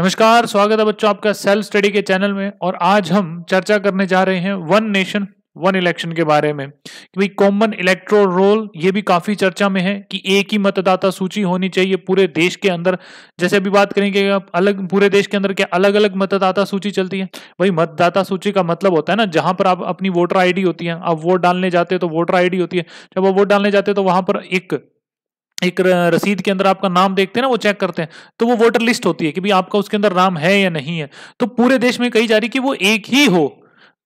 नमस्कार स्वागत है बच्चों आपका सेल्फ स्टडी के चैनल में और आज हम चर्चा करने जा रहे हैं वन नेशन वन इलेक्शन के बारे में कि भाई कॉमन इलेक्ट्रो रोल ये भी काफी चर्चा में है कि एक ही मतदाता सूची होनी चाहिए पूरे देश के अंदर जैसे अभी बात करेंगे आप अलग पूरे देश के अंदर क्या अलग अलग मतदाता सूची चलती है भाई मतदाता सूची का मतलब होता है ना जहां पर आप अपनी वोटर आईडी होती है आप वोट डालने जाते हैं तो वोटर आईडी होती है जब आप वोट डालने जाते हैं तो वहां पर एक एक रसीद के अंदर आपका नाम देखते हैं ना वो चेक करते हैं तो वो वोटर लिस्ट होती है कि भाई आपका उसके अंदर नाम है या नहीं है तो पूरे देश में कही जा रही कि वो एक ही हो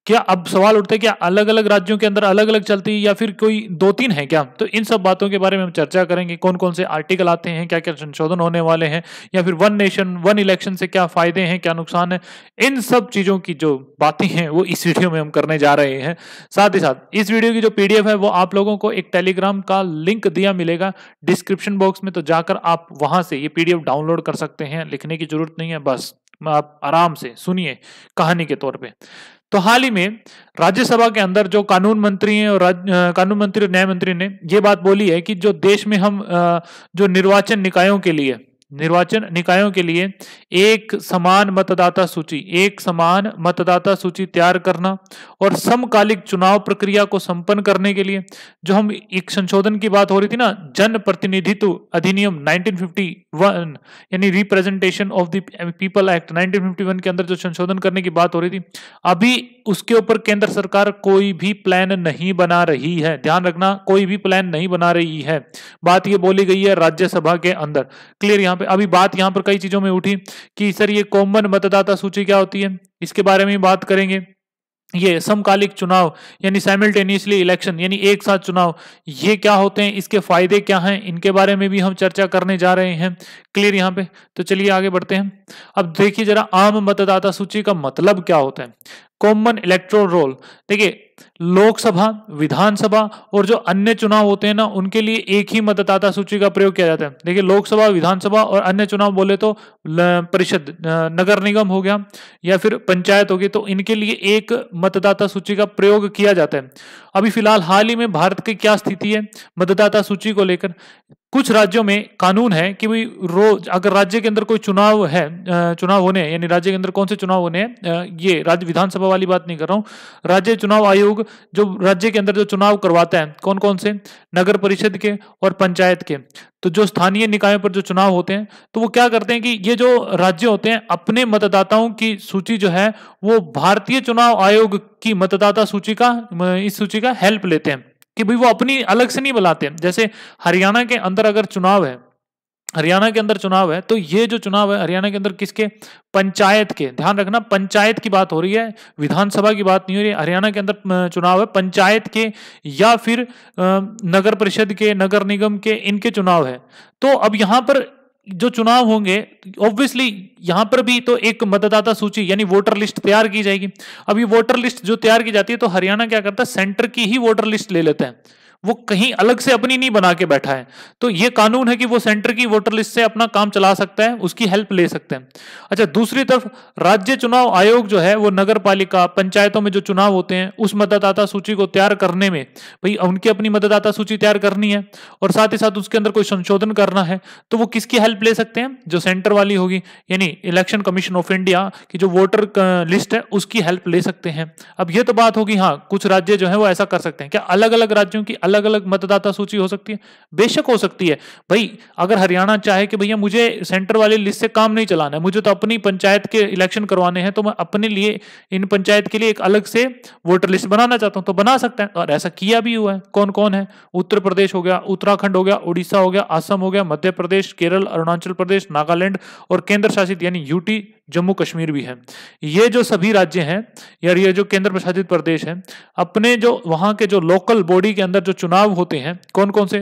क्या अब सवाल उठता है क्या अलग अलग राज्यों के अंदर अलग अलग चलती है या फिर कोई दो तीन है क्या तो इन सब बातों के बारे में हम चर्चा करेंगे कौन कौन से आर्टिकल आते हैं क्या क्या संशोधन होने वाले हैं या फिर वन नेशन वन इलेक्शन से क्या फायदे हैं क्या नुकसान है इन सब चीजों की जो बातें हैं वो इस वीडियो में हम करने जा रहे हैं साथ ही साथ इस वीडियो की जो पी है वो आप लोगों को एक टेलीग्राम का लिंक दिया मिलेगा डिस्क्रिप्शन बॉक्स में तो जाकर आप वहां से ये पी डाउनलोड कर सकते हैं लिखने की जरूरत नहीं है बस आप आराम से सुनिए कहानी के तौर पर तो हाल ही में राज्यसभा के अंदर जो कानून मंत्री हैं और कानून मंत्री और न्याय मंत्री ने ये बात बोली है कि जो देश में हम जो निर्वाचन निकायों के लिए निर्वाचन निकायों के लिए एक समान मतदाता सूची एक समान मतदाता सूची तैयार करना और समकालिक चुनाव प्रक्रिया को संपन्न करने के लिए जो हम एक संशोधन की बात हो रही थी ना जन प्रतिनिधित्व अधिनियम 1951 यानी representation of the people act 1951 के अंदर जो संशोधन करने की बात हो रही थी अभी उसके ऊपर केंद्र सरकार कोई भी प्लान नहीं बना रही है ध्यान रखना कोई भी प्लान नहीं बना रही है बात यह बोली गई है राज्यसभा के अंदर क्लियर यहां पे अभी बात यहाँ पर कई चीजों में उठी कि सर ये कॉमन मतदाता सूची क्या होती है इसके बारे में बात करेंगे ये समकालिक चुनाव यानी साइमल्टेनियसली इलेक्शन यानी एक साथ चुनाव ये क्या होते हैं इसके फायदे क्या हैं इनके बारे में भी हम चर्चा करने जा रहे हैं क्लियर यहाँ पे तो चलिए आगे बढ़ते हैं अब देखिए जरा आम मतदाता सूची का मतलब क्या होता है कॉमन इलेक्ट्रोल रोल देखिए लोकसभा विधानसभा और जो अन्य चुनाव होते हैं ना उनके लिए एक ही मतदाता सूची का प्रयोग किया जाता है देखिए लोकसभा विधानसभा और अन्य चुनाव बोले तो परिषद नगर निगम हो गया या फिर पंचायत होगी तो इनके लिए एक मतदाता सूची का प्रयोग किया जाता है अभी फिलहाल हाल ही में भारत की क्या स्थिति है मतदाता सूची को लेकर कुछ राज्यों में कानून है कि भाई रोज अगर राज्य के अंदर कोई चुनाव है चुनाव होने यानी राज्य के अंदर कौन से चुनाव होने हैं ये राज्य विधानसभा वाली बात नहीं कर रहा हूँ राज्य चुनाव आयोग जो राज्य के अंदर जो चुनाव करवाता है कौन कौन से नगर परिषद के और पंचायत के तो जो स्थानीय निकायों पर जो चुनाव होते हैं तो वो क्या करते हैं कि ये जो राज्य होते हैं अपने मतदाताओं की सूची जो है वो भारतीय चुनाव आयोग की मतदाता सूची का इस सूची का हेल्प लेते हैं कि भाई वो अपनी अलग से नहीं बुलाते जैसे हरियाणा के अंदर अगर चुनाव है हरियाणा के अंदर चुनाव है तो ये जो चुनाव है हरियाणा के अंदर किसके पंचायत के ध्यान रखना पंचायत की बात हो रही है विधानसभा की बात नहीं हो रही है हरियाणा के अंदर चुनाव है पंचायत के या फिर नगर परिषद के नगर निगम के इनके चुनाव है तो अब यहाँ पर जो चुनाव होंगे ऑब्वियसली यहां पर भी तो एक मतदाता सूची यानी वोटर लिस्ट तैयार की जाएगी अब ये वोटर लिस्ट जो तैयार की जाती है तो हरियाणा क्या करता है सेंटर की ही वोटर लिस्ट ले लेते हैं वो कहीं अलग से अपनी नहीं बना के बैठा है तो ये कानून है कि वो सेंटर की वोटर लिस्ट से अपना काम चला सकता है उसकी हेल्प ले सकते हैं अच्छा दूसरी तरफ राज्य चुनाव आयोग जो है वो नगर पालिका पंचायतों में जो चुनाव होते हैं उस मतदाता सूची को तैयार करने में भाई उनकी अपनी मतदाता सूची तैयार करनी है और साथ ही साथ उसके अंदर कोई संशोधन करना है तो वो किसकी हेल्प ले सकते हैं जो सेंटर वाली होगी यानी इलेक्शन कमीशन ऑफ इंडिया की जो वोटर लिस्ट है उसकी हेल्प ले सकते हैं अब ये तो बात होगी हाँ कुछ राज्य जो है वो ऐसा कर सकते हैं क्या अलग अलग राज्यों की अलग अलग अलग मतदाता सूची हो सकती है बेशक हो सकती है भाई अगर हरियाणा चाहे कि भैया मुझे सेंटर वाली लिस्ट से काम नहीं चलाना है मुझे तो अपनी पंचायत के इलेक्शन करवाने हैं तो मैं अपने लिए इन पंचायत के लिए एक अलग से वोटर लिस्ट बनाना चाहता हूँ तो बना सकते हैं और ऐसा किया भी हुआ है कौन कौन है उत्तर प्रदेश हो गया उत्तराखंड हो गया उड़ीसा हो गया असम हो गया मध्य प्रदेश केरल अरुणाचल प्रदेश नागालैंड और केंद्र शासित यानी यूटी जम्मू कश्मीर भी है ये जो सभी राज्य हैं या ये जो केंद्र प्रशासित प्रदेश हैं अपने जो वहाँ के जो लोकल बॉडी के अंदर जो चुनाव होते हैं कौन कौन से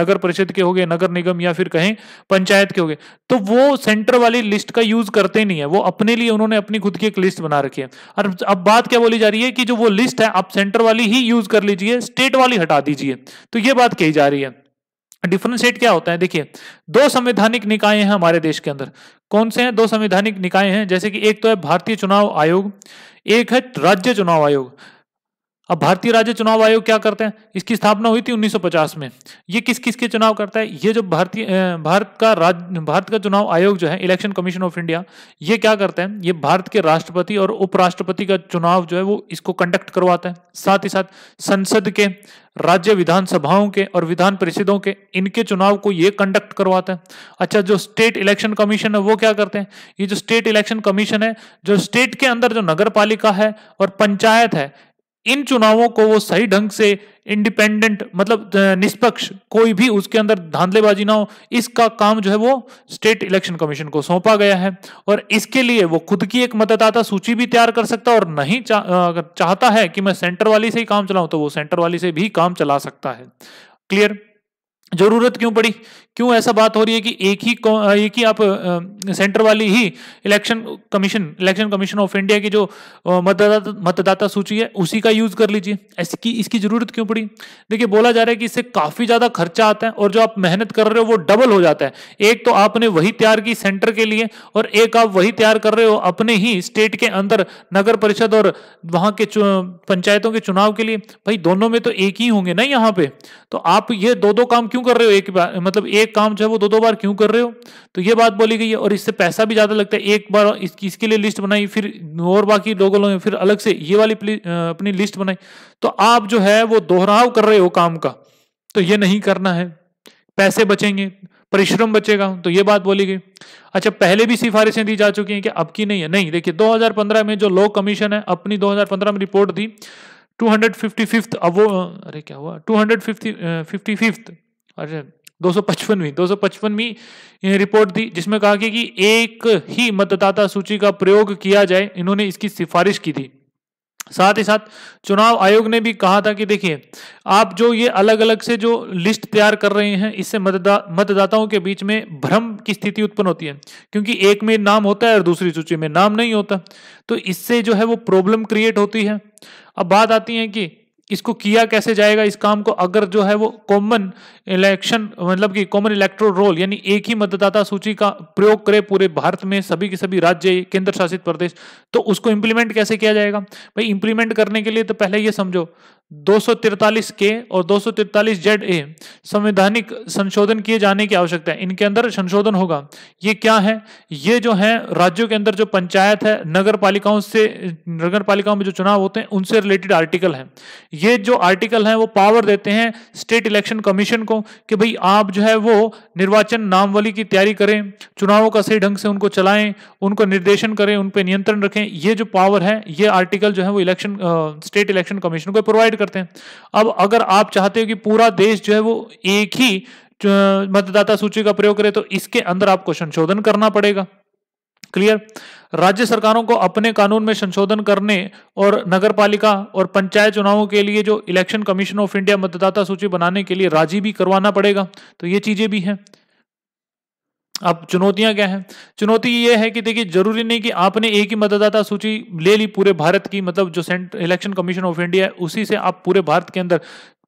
नगर परिषद के हो गए नगर निगम या फिर कहें पंचायत के हो गए तो वो सेंटर वाली लिस्ट का यूज करते नहीं है वो अपने लिए उन्होंने अपनी खुद की एक लिस्ट बना रखी है और अब बात क्या बोली जा रही है कि जो वो लिस्ट है आप सेंटर वाली ही यूज कर लीजिए स्टेट वाली हटा दीजिए तो ये बात कही जा रही है डिफ्रेंशिएट क्या होता है देखिए दो संवैधानिक निकाय हैं हमारे देश के अंदर कौन से हैं दो संवैधानिक निकाय हैं जैसे कि एक तो है भारतीय चुनाव आयोग एक है राज्य चुनाव आयोग अब भारतीय राज्य चुनाव आयोग क्या करते हैं इसकी स्थापना हुई थी 1950 में ये किस किस के चुनाव करता है ये जो भारतीय भारत का राज्य भारत का चुनाव आयोग जो है इलेक्शन कमीशन ऑफ इंडिया ये क्या करते हैं ये भारत के राष्ट्रपति और उपराष्ट्रपति का चुनाव जो है वो इसको कंडक्ट करवाते हैं साथ ही साथ संसद के राज्य विधानसभाओं के और विधान परिषदों के इनके चुनाव को ये कंडक्ट करवाते हैं अच्छा जो स्टेट इलेक्शन कमीशन है वो क्या करते हैं ये जो स्टेट इलेक्शन कमीशन है जो स्टेट के अंदर जो नगर पालिका है और पंचायत है इन चुनावों को वो सही ढंग से इंडिपेंडेंट मतलब निष्पक्ष कोई भी उसके अंदर धांधलेबाजी ना हो इसका काम जो है वो स्टेट इलेक्शन कमीशन को सौंपा गया है और इसके लिए वो खुद की एक मतदाता सूची भी तैयार कर सकता है और नहीं चा, चाहता है कि मैं सेंटर वाली से ही काम चलाऊं तो वो सेंटर वाली से भी काम चला सकता है क्लियर जरूरत क्यों पड़ी क्यों ऐसा बात हो रही है कि एक ही एक ही आप सेंटर वाली ही election commission election commission of India की जो मतदाता मतदाता सूची है उसी का यूज कर लीजिए इसकी इसकी जरूरत क्यों पड़ी देखिए बोला जा रहा है कि इससे काफी ज्यादा खर्चा आता है और जो आप मेहनत कर रहे हो वो डबल हो जाता है एक तो आपने वही तैयार की सेंटर के लिए और एक आप वही तैयार कर रहे हो अपने ही स्टेट के अंदर नगर परिषद और वहां के पंचायतों के चुनाव के लिए भाई दोनों में तो एक ही होंगे ना यहाँ पे तो आप ये दो दो काम क्यों क्यों कर रहे हो एक बार मतलब एक काम जो है वो दो दो बार क्यों कर रहे हो तो ये बात बोली गई है और इससे पैसा भी ज़्यादा लगता है एक बार इसकी इसके लिए लिस्ट बनाई फिर और बाकी लोगों ने फिर अलग से ये वाली अपनी लिस्ट बनाई तो आप जो है वो दोहराव कर रहे हो काम का तो ये नहीं करना है पैसे बचेंगे परिश्रम बचेगा तो ये बात बोली गई अच्छा पहले भी सिफारिशें दी जा चुकी हैं कि अब की नहीं है नहीं देखिए 2015 में जो लो कमीशन है अपनी 2015 में रिपोर्ट दी टू हंड्रेड फिफ्टी फिफ्थ अब वो अरे क्या हुआ two hundred fifty fifty fifth अरे दो सौ पचपनवीं दो सौ पचपनवीं रिपोर्ट दी जिसमें कहा गया कि एक ही मतदाता सूची का प्रयोग किया जाए इन्होंने इसकी सिफारिश की थी साथ ही साथ चुनाव आयोग ने भी कहा था कि देखिए आप जो ये अलग अलग से जो लिस्ट तैयार कर रहे हैं इससे मतदा मतदाताओं के बीच में भ्रम की स्थिति उत्पन्न होती है क्योंकि एक में नाम होता है और दूसरी सूची में नाम नहीं होता तो इससे जो है वो प्रॉब्लम क्रिएट होती है अब बात आती है कि इसको किया कैसे जाएगा इस काम को अगर जो है वो कॉमन इलेक्शन मतलब कि कॉमन इलेक्ट्रोल रोल यानी एक ही मतदाता सूची का प्रयोग करे पूरे भारत में सभी के सभी राज्य केंद्र शासित प्रदेश तो उसको इंप्लीमेंट कैसे किया जाएगा भाई इंप्लीमेंट करने के लिए तो पहले ये समझो 243 के और 243 जेड ए संवैधानिक संशोधन किए जाने की आवश्यकता है इनके अंदर संशोधन होगा ये क्या है ये जो है राज्यों के अंदर जो पंचायत है नगर पालिकाओं से नगर पालिकाओं में जो चुनाव होते हैं उनसे रिलेटेड आर्टिकल है ये जो आर्टिकल है वो पावर देते हैं स्टेट इलेक्शन कमीशन को कि भाई आप जो है वो निर्वाचन नामवली की तैयारी करें चुनावों का सही ढंग से उनको चलाएं उनको निर्देशन करें उन पर नियंत्रण रखें ये जो पावर है ये आर्टिकल जो है वो इलेक्शन स्टेट इलेक्शन कमीशन को प्रोवाइड करते हैं अब अगर आप चाहते हो कि पूरा देश जो है वो एक ही मतदाता सूची का प्रयोग करे तो इसके अंदर आपको संशोधन करना पड़ेगा क्लियर राज्य सरकारों को अपने कानून में संशोधन करने और नगर पालिका और पंचायत चुनावों के लिए जो इलेक्शन कमीशन ऑफ इंडिया मतदाता सूची बनाने के लिए राजी भी करवाना पड़ेगा तो ये चीजें भी हैं अब चुनौतियां क्या हैं चुनौती ये है कि देखिए जरूरी नहीं कि आपने एक ही मतदाता सूची ले ली पूरे भारत की मतलब जो सेंट इलेक्शन कमीशन ऑफ इंडिया है उसी से आप पूरे भारत के अंदर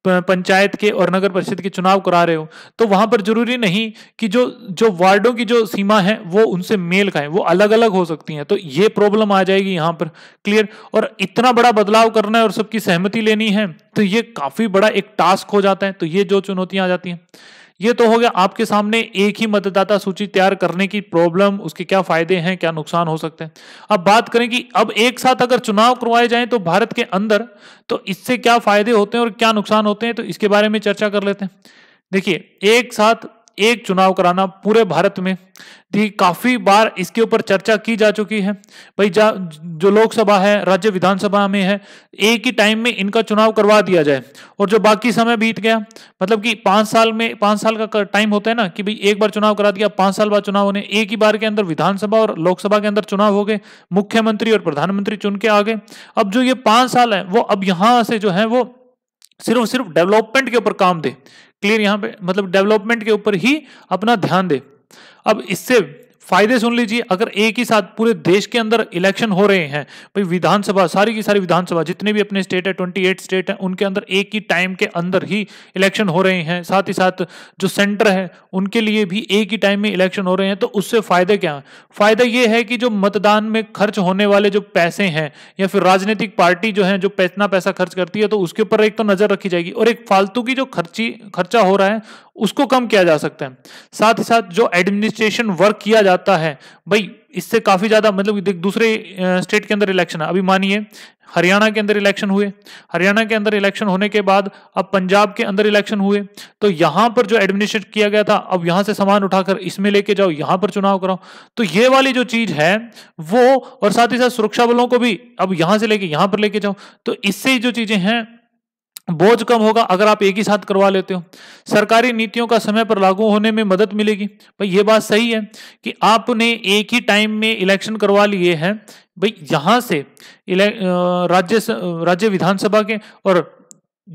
पंचायत के और नगर परिषद के चुनाव करा रहे हो तो वहां पर जरूरी नहीं कि जो जो वार्डों की जो सीमा है वो उनसे मेल खाए वो अलग अलग हो सकती हैं तो ये प्रॉब्लम आ जाएगी यहाँ पर क्लियर और इतना बड़ा बदलाव करना है और सबकी सहमति लेनी है तो ये काफी बड़ा एक टास्क हो जाता है तो ये जो चुनौतियां आ जाती हैं ये तो हो गया आपके सामने एक ही मतदाता सूची तैयार करने की प्रॉब्लम उसके क्या फायदे हैं क्या नुकसान हो सकते हैं अब बात करें कि अब एक साथ अगर चुनाव करवाए जाएं तो भारत के अंदर तो इससे क्या फायदे होते हैं और क्या नुकसान होते हैं तो इसके बारे में चर्चा कर लेते हैं देखिए एक साथ एक चुनाव कराना पूरे भारत में थी काफी बार इसके ऊपर चर्चा की जा चुकी है भाई जा जो लोकसभा है राज्य विधानसभा में है एक ही टाइम में इनका चुनाव करवा दिया जाए और जो बाकी समय बीत गया मतलब कि पांच साल में पांच साल का टाइम होता है ना कि भाई एक बार चुनाव करा दिया पांच साल बाद चुनाव होने एक ही बार के अंदर विधानसभा और लोकसभा के अंदर चुनाव हो गए मुख्यमंत्री और प्रधानमंत्री चुन के आ गए अब जो ये पांच साल है वो अब यहां से जो है वो सिर्फ सिर्फ डेवलपमेंट के ऊपर काम दे क्लियर यहां पे मतलब डेवलपमेंट के ऊपर ही अपना ध्यान दे अब इससे फायदे सुन लीजिए अगर एक ही साथ पूरे देश के अंदर इलेक्शन हो रहे हैं भाई विधानसभा सारी की सारी विधानसभा जितने भी अपने स्टेट है ट्वेंटी एट स्टेट है उनके अंदर एक ही टाइम के अंदर ही इलेक्शन हो रहे हैं साथ ही साथ जो सेंटर है उनके लिए भी एक ही टाइम में इलेक्शन हो रहे हैं तो उससे फायदे क्या फायदा ये है कि जो मतदान में खर्च होने वाले जो पैसे हैं या फिर राजनीतिक पार्टी जो है जो इतना पैसा खर्च करती है तो उसके ऊपर एक तो नजर रखी जाएगी और एक फालतू की जो खर्ची खर्चा हो रहा है उसको कम किया जा सकता है साथ ही साथ जो एडमिनिस्ट्रेशन वर्क किया जाता है भाई इससे काफ़ी ज़्यादा मतलब देख दूसरे स्टेट के अंदर इलेक्शन है अभी मानिए हरियाणा के अंदर इलेक्शन हुए हरियाणा के अंदर इलेक्शन होने के बाद अब पंजाब के अंदर इलेक्शन हुए तो यहां पर जो एडमिनिस्ट्रेट किया गया था अब यहां से सामान उठाकर इसमें लेके जाओ यहां पर चुनाव कराओ तो ये वाली जो चीज़ है वो और साथ ही साथ सुरक्षा बलों को भी अब यहां से लेके यहां पर लेके जाओ तो इससे जो चीज़ें हैं बोझ कम होगा अगर आप एक ही साथ करवा लेते हो सरकारी नीतियों का समय पर लागू होने में मदद मिलेगी भाई ये बात सही है कि आपने एक ही टाइम में इलेक्शन करवा लिए हैं भाई यहाँ से राज्य राज्य विधानसभा के और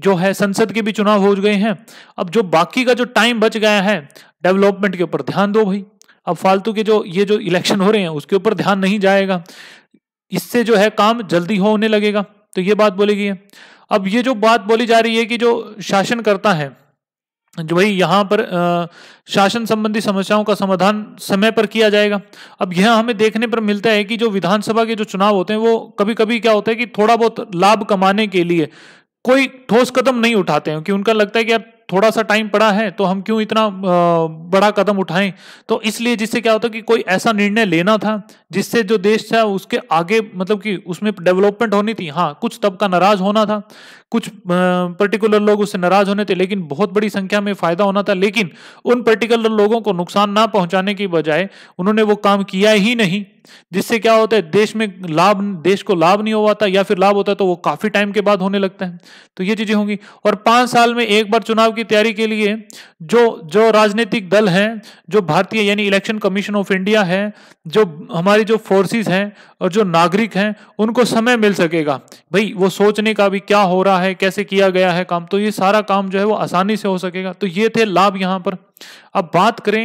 जो है संसद के भी चुनाव हो गए हैं अब जो बाकी का जो टाइम बच गया है डेवलपमेंट के ऊपर ध्यान दो भाई अब फालतू के जो ये जो इलेक्शन हो रहे हैं उसके ऊपर ध्यान नहीं जाएगा इससे जो है काम जल्दी होने लगेगा तो ये बात बोलेगी है अब ये जो बात बोली जा रही है कि जो शासन करता है जो भाई यहाँ पर शासन संबंधी समस्याओं का समाधान समय पर किया जाएगा अब यह हमें देखने पर मिलता है कि जो विधानसभा के जो चुनाव होते हैं वो कभी कभी क्या होता है कि थोड़ा बहुत लाभ कमाने के लिए कोई ठोस कदम नहीं उठाते हैं कि उनका लगता है कि यार थोड़ा सा टाइम पड़ा है तो हम क्यों इतना बड़ा कदम उठाएं तो इसलिए जिससे क्या होता कि कोई ऐसा निर्णय लेना था जिससे जो देश था उसके आगे मतलब कि उसमें डेवलपमेंट होनी थी हाँ कुछ तबका नाराज होना था कुछ पर्टिकुलर लोग उससे नाराज होने थे लेकिन बहुत बड़ी संख्या में फायदा होना था लेकिन उन पर्टिकुलर लोगों को नुकसान ना पहुंचाने की बजाय उन्होंने वो काम किया ही नहीं जिससे क्या होता है देश में लाभ देश को लाभ नहीं हो था या फिर लाभ होता है तो वो काफी टाइम के बाद होने लगता है तो ये चीजें होंगी और पांच साल में एक बार चुनाव की तैयारी के लिए जो जो राजनीतिक दल हैं जो भारतीय यानी इलेक्शन कमीशन ऑफ इंडिया है जो हमारी जो फोर्सेस हैं और जो नागरिक हैं उनको समय मिल सकेगा भाई वो सोचने का भी क्या हो रहा है कैसे किया गया है काम तो ये सारा काम जो है वो आसानी से हो सकेगा तो ये थे लाभ यहाँ पर अब बात करें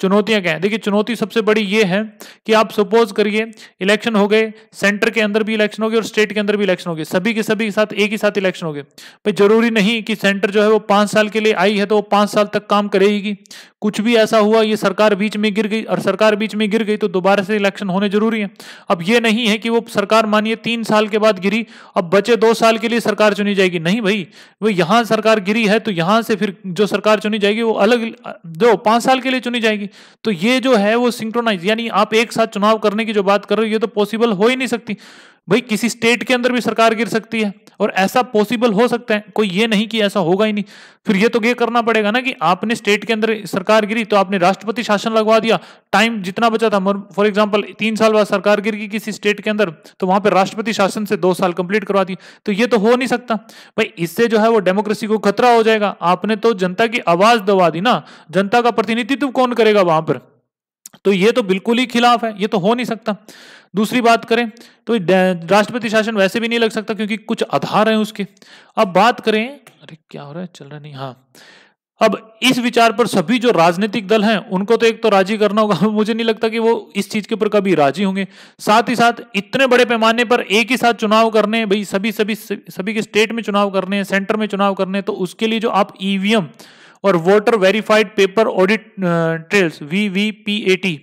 चुनौतियां क्या है देखिए चुनौती सबसे बड़ी ये है कि आप सपोज करिए इलेक्शन हो गए सेंटर के अंदर भी इलेक्शन हो गए और स्टेट के अंदर भी इलेक्शन हो गए सभी के सभी के साथ एक ही साथ इलेक्शन हो गए भाई जरूरी नहीं कि सेंटर जो है वो पांच साल के लिए आई है तो वो पांच साल तक काम करेगी कुछ भी ऐसा हुआ ये सरकार बीच में गिर गई और सरकार बीच में गिर गई तो दोबारा से इलेक्शन होने जरूरी है अब ये नहीं है कि वो सरकार मानिए तीन साल के बाद गिरी अब बचे दो साल के लिए सरकार चुनी जाएगी नहीं भाई वो यहाँ सरकार गिरी है तो यहाँ से फिर जो सरकार चुनी जाएगी वो अलग जो पाँच साल के लिए चुनी जाएगी तो ये जो है वो सिंक्रोनाइज यानी आप एक साथ चुनाव करने की जो बात कर रहे हो ये तो पॉसिबल हो ही नहीं सकती भाई किसी स्टेट के अंदर भी सरकार गिर सकती है और ऐसा पॉसिबल हो सकता है कोई ये नहीं कि ऐसा होगा ही नहीं फिर ये तो ये करना पड़ेगा ना कि आपने स्टेट के अंदर सरकार गिरी तो आपने राष्ट्रपति शासन लगवा दिया टाइम जितना बचा था फॉर एग्जाम्पल तीन साल बाद सरकार गिर गई किसी स्टेट के अंदर तो वहां पर राष्ट्रपति शासन से दो साल कंप्लीट करवा दी तो ये तो हो नहीं सकता भाई इससे जो है वो डेमोक्रेसी को खतरा हो जाएगा आपने तो जनता की आवाज दबा दी ना जनता का प्रतिनिधित्व कौन करेगा वहां पर तो ये तो बिल्कुल ही खिलाफ है ये तो हो नहीं सकता दूसरी बात करें तो राष्ट्रपति शासन वैसे भी नहीं लग सकता क्योंकि कुछ आधार हैं उसके अब बात करें अरे क्या हो रहा है चल रहा नहीं हाँ अब इस विचार पर सभी जो राजनीतिक दल हैं उनको तो एक तो राजी करना होगा मुझे नहीं लगता कि वो इस चीज के ऊपर कभी राजी होंगे साथ ही साथ इतने बड़े पैमाने पर एक ही साथ चुनाव करने भाई सभी सभी सभी के स्टेट में चुनाव करने हैं सेंटर में चुनाव करने तो उसके लिए जो आप ईवीएम e और voter verified paper audit trails V V P A T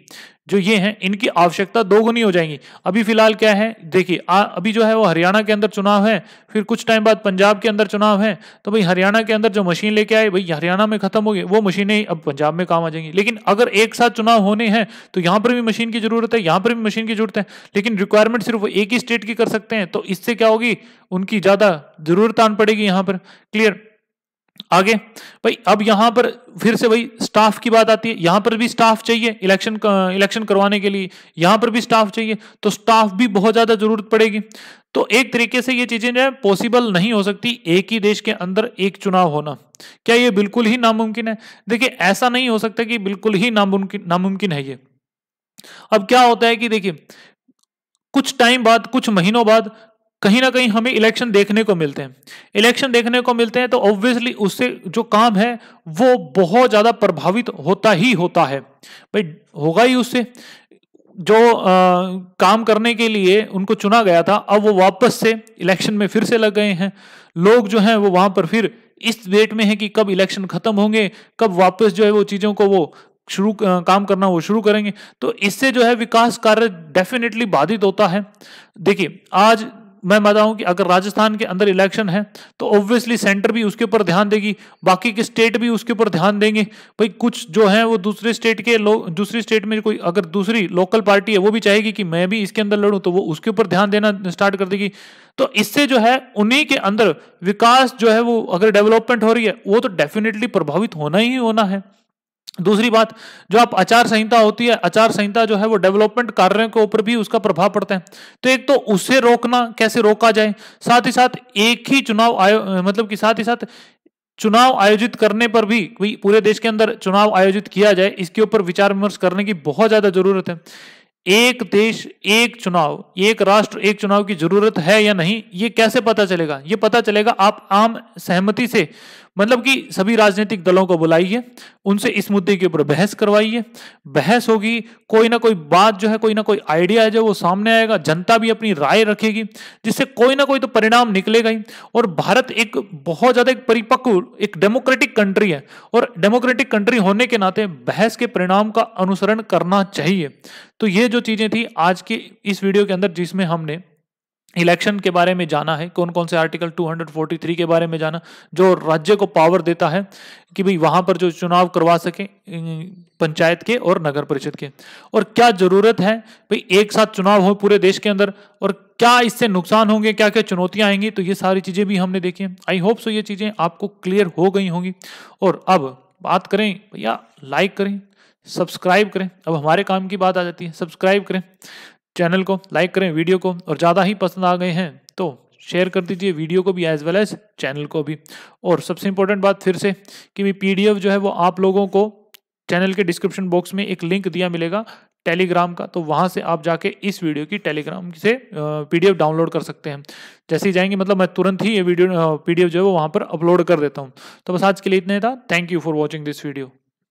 जो ये हैं इनकी आवश्यकता दोगुनी हो जाएंगी अभी फिलहाल क्या है देखिए अभी जो है वो हरियाणा के अंदर चुनाव है फिर कुछ टाइम बाद पंजाब के अंदर चुनाव है तो भाई हरियाणा के अंदर जो मशीन लेके आए भाई हरियाणा में खत्म हो गई वो मशीनें अब पंजाब में काम आ जाएंगी लेकिन अगर एक साथ चुनाव होने हैं तो यहाँ पर भी मशीन की जरूरत है यहाँ पर भी मशीन की जरूरत है लेकिन रिक्वायरमेंट सिर्फ एक ही स्टेट की कर सकते हैं तो इससे क्या होगी उनकी ज़्यादा जरूरत आन पड़ेगी यहाँ पर क्लियर आगे भाई अब यहां पर फिर से भाई स्टाफ की बात आती है यहां पर भी स्टाफ चाहिए इलेक्शन इलेक्शन करवाने के लिए यहां पर भी स्टाफ चाहिए तो स्टाफ भी बहुत ज्यादा जरूरत पड़ेगी तो एक तरीके से ये चीजें जो है पॉसिबल नहीं हो सकती एक ही देश के अंदर एक चुनाव होना क्या ये बिल्कुल ही नामुमकिन है देखिए ऐसा नहीं हो सकता कि बिल्कुल ही नामुमकिन नामुमकिन है ये अब क्या होता है कि देखिए कुछ टाइम बाद कुछ महीनों बाद कहीं ना कहीं हमें इलेक्शन देखने को मिलते हैं इलेक्शन देखने को मिलते हैं तो ऑब्वियसली उससे जो काम है वो बहुत ज़्यादा प्रभावित होता ही होता है भाई होगा ही उससे जो आ, काम करने के लिए उनको चुना गया था अब वो वापस से इलेक्शन में फिर से लग गए हैं लोग जो हैं वो वहां पर फिर इस वेट में है कि कब इलेक्शन खत्म होंगे कब वापस जो है वो चीज़ों को वो शुरू काम करना वो शुरू करेंगे तो इससे जो है विकास कार्य डेफिनेटली बाधित होता है देखिए आज मैं बताऊं कि अगर राजस्थान के अंदर इलेक्शन है तो ऑब्वियसली सेंटर भी उसके ऊपर ध्यान देगी बाकी के स्टेट भी उसके ऊपर ध्यान देंगे भाई कुछ जो है वो दूसरे स्टेट के लोग दूसरे स्टेट में कोई अगर दूसरी लोकल पार्टी है वो भी चाहेगी कि मैं भी इसके अंदर लड़ूं तो वो उसके ऊपर ध्यान देना स्टार्ट कर देगी तो इससे जो है उन्हीं के अंदर विकास जो है वो अगर डेवलपमेंट हो रही है वो तो डेफिनेटली प्रभावित होना ही होना है दूसरी बात जो आप आचार संहिता होती है आचार संहिता जो है वो डेवलपमेंट कार्यों के ऊपर भी उसका प्रभाव पड़ता है तो एक तो उसे रोकना कैसे रोका जाए साथ ही साथ एक ही चुनाव आयो मतलब कि साथ ही साथ चुनाव आयोजित करने पर भी पूरे देश के अंदर चुनाव आयोजित किया जाए इसके ऊपर विचार विमर्श करने की बहुत ज्यादा जरूरत है एक देश एक चुनाव एक राष्ट्र एक चुनाव की जरूरत है या नहीं ये कैसे पता चलेगा ये पता चलेगा आप आम सहमति से मतलब कि सभी राजनीतिक दलों को बुलाइए उनसे इस मुद्दे के ऊपर बहस करवाइए बहस होगी कोई ना कोई बात जो है कोई ना कोई आइडिया है जो वो सामने आएगा जनता भी अपनी राय रखेगी जिससे कोई ना कोई तो परिणाम निकलेगा ही और भारत एक बहुत ज़्यादा एक परिपक्व एक डेमोक्रेटिक कंट्री है और डेमोक्रेटिक कंट्री होने के नाते बहस के परिणाम का अनुसरण करना चाहिए तो ये जो चीज़ें थी आज के इस वीडियो के अंदर जिसमें हमने इलेक्शन के बारे में जाना है कौन कौन से आर्टिकल 243 के बारे में जाना जो राज्य को पावर देता है कि भाई वहां पर जो चुनाव करवा सके पंचायत के और नगर परिषद के और क्या जरूरत है भाई एक साथ चुनाव हो पूरे देश के अंदर और क्या इससे नुकसान होंगे क्या क्या चुनौतियां आएंगी तो ये सारी चीजें भी हमने देखी हैं आई होप सो ये चीजें आपको क्लियर हो गई होंगी और अब बात करें भैया लाइक करें सब्सक्राइब करें अब हमारे काम की बात आ जाती है सब्सक्राइब करें चैनल को लाइक करें वीडियो को और ज़्यादा ही पसंद आ गए हैं तो शेयर कर दीजिए वीडियो को भी एज वेल एज चैनल को भी और सबसे इंपॉर्टेंट बात फिर से कि भी पीडीएफ जो है वो आप लोगों को चैनल के डिस्क्रिप्शन बॉक्स में एक लिंक दिया मिलेगा टेलीग्राम का तो वहाँ से आप जाके इस वीडियो की टेलीग्राम से पीडीएफ डाउनलोड कर सकते हैं जैसे ही जाएंगे मतलब मैं तुरंत ही ये वीडियो पीडीएफ जो है वो वहाँ पर अपलोड कर देता हूँ तो बस आज के लिए इतने था thank you for watching this video